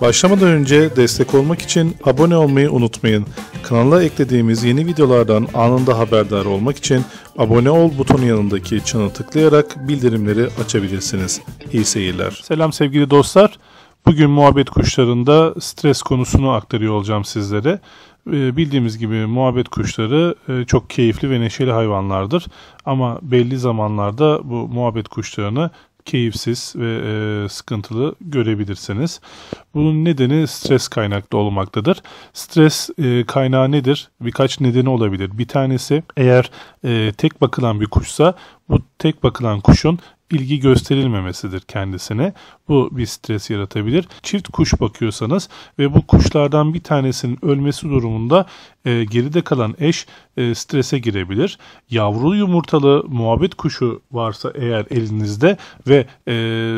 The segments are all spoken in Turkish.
Başlamadan önce destek olmak için abone olmayı unutmayın. Kanala eklediğimiz yeni videolardan anında haberdar olmak için abone ol butonu yanındaki çana tıklayarak bildirimleri açabilirsiniz. İyi seyirler. Selam sevgili dostlar. Bugün muhabbet kuşlarında stres konusunu aktarıyor olacağım sizlere. Ee, bildiğimiz gibi muhabbet kuşları e, çok keyifli ve neşeli hayvanlardır. Ama belli zamanlarda bu muhabbet kuşlarını keyifsiz ve e, sıkıntılı görebilirsiniz. Bunun nedeni stres kaynaklı olmaktadır. Stres e, kaynağı nedir? Birkaç nedeni olabilir. Bir tanesi eğer e, tek bakılan bir kuşsa bu tek bakılan kuşun ilgi gösterilmemesidir kendisine. Bu bir stres yaratabilir. Çift kuş bakıyorsanız ve bu kuşlardan bir tanesinin ölmesi durumunda e, geride kalan eş e, strese girebilir. Yavru yumurtalı muhabbet kuşu varsa eğer elinizde ve e,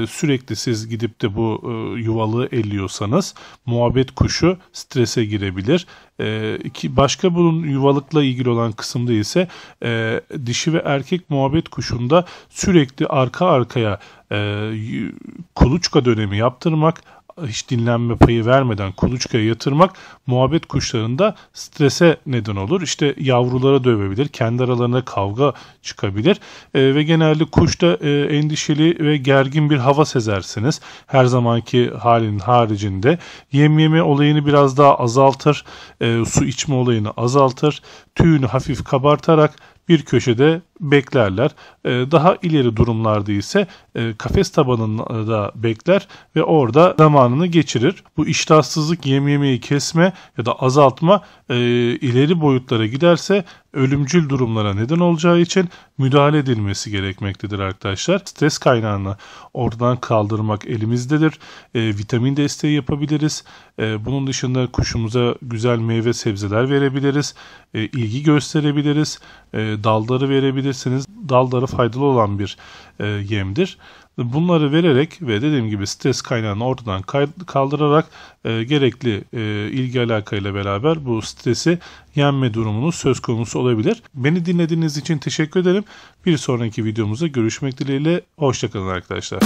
sürekli siz gidip de bu e, yuvalığı elliyorsanız muhabbet kuşu strese girebilir. E, ki başka bunun yuvalıkla ilgili olan kısımda ise e, dişi ve erkek muhabbet kuşu kuşunda sürekli arka arkaya e, kuluçka dönemi yaptırmak hiç dinlenme payı vermeden kuluçkaya yatırmak muhabbet kuşlarında strese neden olur. İşte yavrulara dövebilir, kendi aralarına kavga çıkabilir e, ve genelde kuşta e, endişeli ve gergin bir hava sezersiniz. Her zamanki halinin haricinde yem yeme olayını biraz daha azaltır, e, su içme olayını azaltır, tüyünü hafif kabartarak bir köşede beklerler. Ee, daha ileri durumlarda ise e, kafes tabanında bekler ve orada zamanını geçirir. Bu iştahsızlık yem yemeği kesme ya da azaltma e, ileri boyutlara giderse ölümcül durumlara neden olacağı için müdahale edilmesi gerekmektedir arkadaşlar. Stres kaynağını oradan kaldırmak elimizdedir. E, vitamin desteği yapabiliriz. Bunun dışında kuşumuza güzel meyve sebzeler verebiliriz. İyi ilgi gösterebiliriz. E, dalları verebilirsiniz. Dalları faydalı olan bir e, yemdir. Bunları vererek ve dediğim gibi stres kaynağını ortadan kaldırarak e, gerekli e, ilgi alakayla beraber bu stresi yenme durumunu söz konusu olabilir. Beni dinlediğiniz için teşekkür ederim. Bir sonraki videomuzda görüşmek dileğiyle. Hoşçakalın arkadaşlar.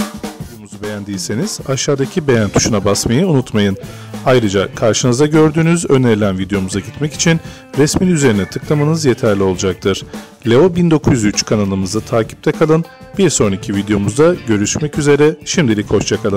Videomuzu beğendiyseniz aşağıdaki beğen tuşuna basmayı unutmayın. Ayrıca karşınıza gördüğünüz önerilen videomuza gitmek için resmin üzerine tıklamanız yeterli olacaktır. Leo 1903 kanalımızı takipte kalın. Bir sonraki videomuzda görüşmek üzere. Şimdilik hoşçakalın.